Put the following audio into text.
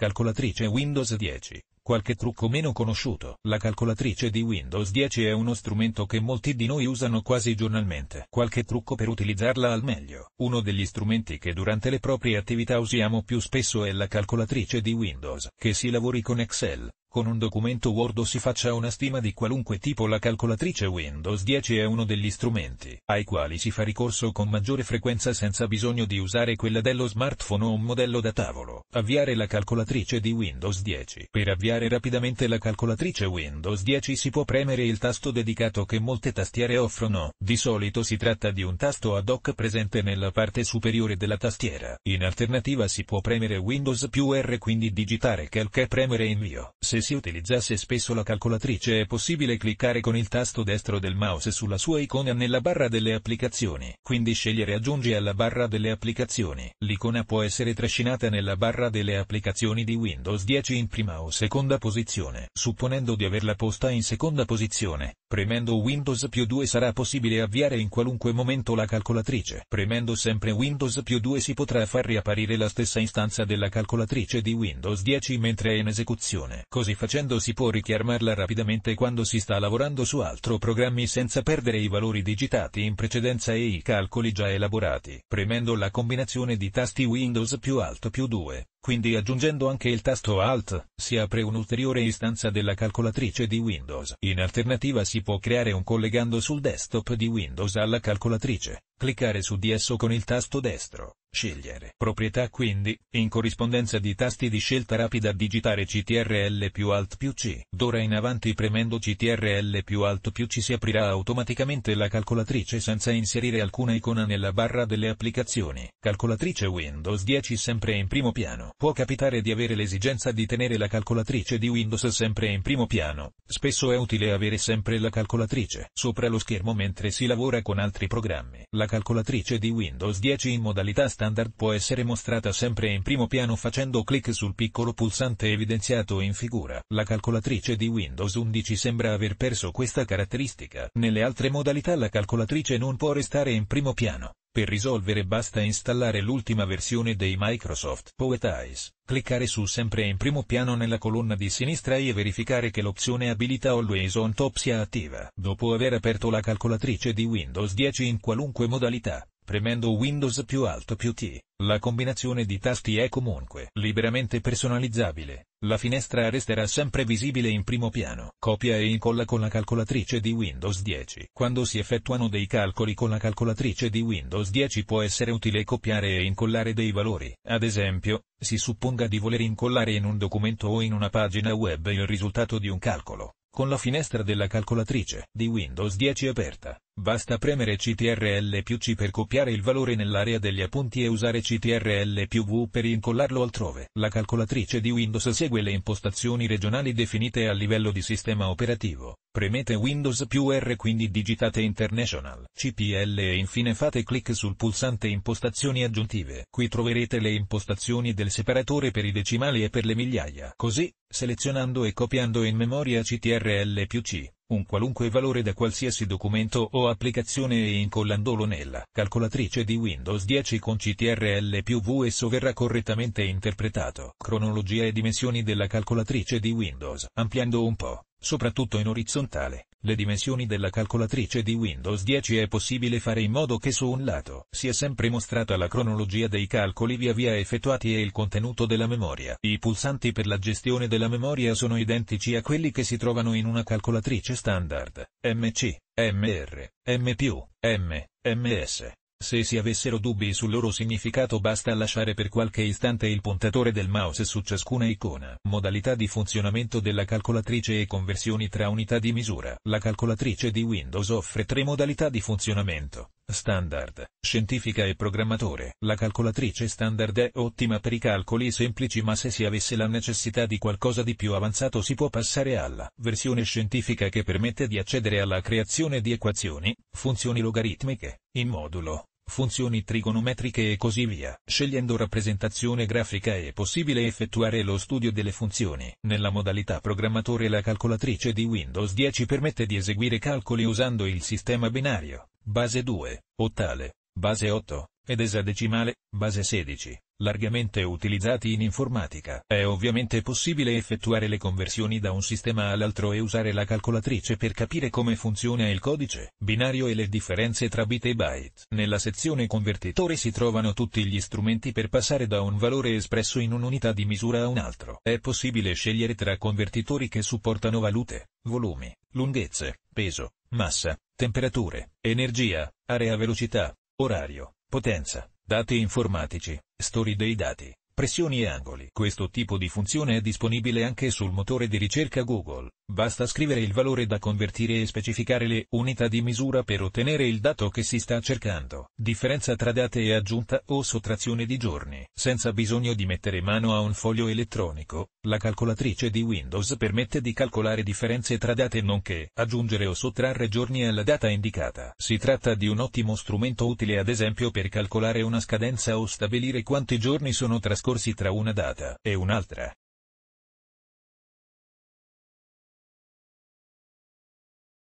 calcolatrice Windows 10 Qualche trucco meno conosciuto. La calcolatrice di Windows 10 è uno strumento che molti di noi usano quasi giornalmente. Qualche trucco per utilizzarla al meglio. Uno degli strumenti che durante le proprie attività usiamo più spesso è la calcolatrice di Windows. Che si lavori con Excel, con un documento Word o si faccia una stima di qualunque tipo la calcolatrice Windows 10 è uno degli strumenti ai quali si fa ricorso con maggiore frequenza senza bisogno di usare quella dello smartphone o un modello da tavolo. Avviare la calcolatrice di Windows 10. Per avviare usare rapidamente la calcolatrice Windows 10 si può premere il tasto dedicato che molte tastiere offrono, di solito si tratta di un tasto ad hoc presente nella parte superiore della tastiera. In alternativa si può premere Windows più R quindi digitare calc e premere invio. Se si utilizzasse spesso la calcolatrice è possibile cliccare con il tasto destro del mouse sulla sua icona nella barra delle applicazioni, quindi scegliere aggiungi alla barra delle applicazioni. L'icona può essere trascinata nella barra delle applicazioni di Windows 10 in prima o seconda seconda posizione, supponendo di averla posta in seconda posizione. Premendo Windows più 2 sarà possibile avviare in qualunque momento la calcolatrice. Premendo sempre Windows più 2 si potrà far riapparire la stessa istanza della calcolatrice di Windows 10 mentre è in esecuzione. Così facendo si può richiamarla rapidamente quando si sta lavorando su altro programmi senza perdere i valori digitati in precedenza e i calcoli già elaborati. Premendo la combinazione di tasti Windows più Alt più 2, quindi aggiungendo anche il tasto Alt, si apre un'ulteriore istanza della calcolatrice di Windows. In alternativa si si può creare un collegando sul desktop di Windows alla calcolatrice, cliccare su di esso con il tasto destro. Scegliere. Proprietà quindi, in corrispondenza di tasti di scelta rapida digitare CTRL più Alt più C. D'ora in avanti premendo CTRL più Alt più C si aprirà automaticamente la calcolatrice senza inserire alcuna icona nella barra delle applicazioni. Calcolatrice Windows 10 sempre in primo piano. Può capitare di avere l'esigenza di tenere la calcolatrice di Windows sempre in primo piano. Spesso è utile avere sempre la calcolatrice sopra lo schermo mentre si lavora con altri programmi. La calcolatrice di Windows 10 in modalità standard può essere mostrata sempre in primo piano facendo clic sul piccolo pulsante evidenziato in figura. La calcolatrice di Windows 11 sembra aver perso questa caratteristica. Nelle altre modalità la calcolatrice non può restare in primo piano. Per risolvere basta installare l'ultima versione dei Microsoft Poetize, cliccare su Sempre in primo piano nella colonna di sinistra e verificare che l'opzione Abilita Always On Top sia attiva. Dopo aver aperto la calcolatrice di Windows 10 in qualunque modalità, Premendo Windows più alto più T, la combinazione di tasti è comunque liberamente personalizzabile. La finestra resterà sempre visibile in primo piano. Copia e incolla con la calcolatrice di Windows 10. Quando si effettuano dei calcoli con la calcolatrice di Windows 10 può essere utile copiare e incollare dei valori. Ad esempio, si supponga di voler incollare in un documento o in una pagina web il risultato di un calcolo. Con la finestra della calcolatrice di Windows 10 aperta, Basta premere CTRL più C per copiare il valore nell'area degli appunti e usare CTRL più V per incollarlo altrove. La calcolatrice di Windows segue le impostazioni regionali definite a livello di sistema operativo. Premete Windows più R quindi digitate International, CPL e infine fate clic sul pulsante impostazioni aggiuntive. Qui troverete le impostazioni del separatore per i decimali e per le migliaia. Così, selezionando e copiando in memoria CTRL più C un qualunque valore da qualsiasi documento o applicazione e incollandolo nella calcolatrice di Windows 10 con CTRL più V esso verrà correttamente interpretato. Cronologia e dimensioni della calcolatrice di Windows, ampliando un po', soprattutto in orizzontale, le dimensioni della calcolatrice di Windows 10 è possibile fare in modo che su un lato sia sempre mostrata la cronologia dei calcoli via via effettuati e il contenuto della memoria. I pulsanti per la gestione della memoria sono identici a quelli che si trovano in una calcolatrice standard, MC, MR, M+, M, MS. Se si avessero dubbi sul loro significato basta lasciare per qualche istante il puntatore del mouse su ciascuna icona. Modalità di funzionamento della calcolatrice e conversioni tra unità di misura. La calcolatrice di Windows offre tre modalità di funzionamento. Standard, scientifica e programmatore. La calcolatrice standard è ottima per i calcoli semplici ma se si avesse la necessità di qualcosa di più avanzato si può passare alla versione scientifica che permette di accedere alla creazione di equazioni, funzioni logaritmiche, in modulo, funzioni trigonometriche e così via. Scegliendo rappresentazione grafica è possibile effettuare lo studio delle funzioni. Nella modalità programmatore la calcolatrice di Windows 10 permette di eseguire calcoli usando il sistema binario, base 2, ottale, base 8, ed esadecimale, base 16, largamente utilizzati in informatica. È ovviamente possibile effettuare le conversioni da un sistema all'altro e usare la calcolatrice per capire come funziona il codice binario e le differenze tra bit e byte. Nella sezione convertitore si trovano tutti gli strumenti per passare da un valore espresso in un'unità di misura a un altro. È possibile scegliere tra convertitori che supportano valute, volumi, lunghezze, peso, massa, temperature, energia, area velocità, orario, Potenza, dati informatici, story dei dati, pressioni e angoli. Questo tipo di funzione è disponibile anche sul motore di ricerca Google. Basta scrivere il valore da convertire e specificare le unità di misura per ottenere il dato che si sta cercando. Differenza tra date e aggiunta o sottrazione di giorni. Senza bisogno di mettere mano a un foglio elettronico, la calcolatrice di Windows permette di calcolare differenze tra date nonché aggiungere o sottrarre giorni alla data indicata. Si tratta di un ottimo strumento utile ad esempio per calcolare una scadenza o stabilire quanti giorni sono trascorsi tra una data e un'altra.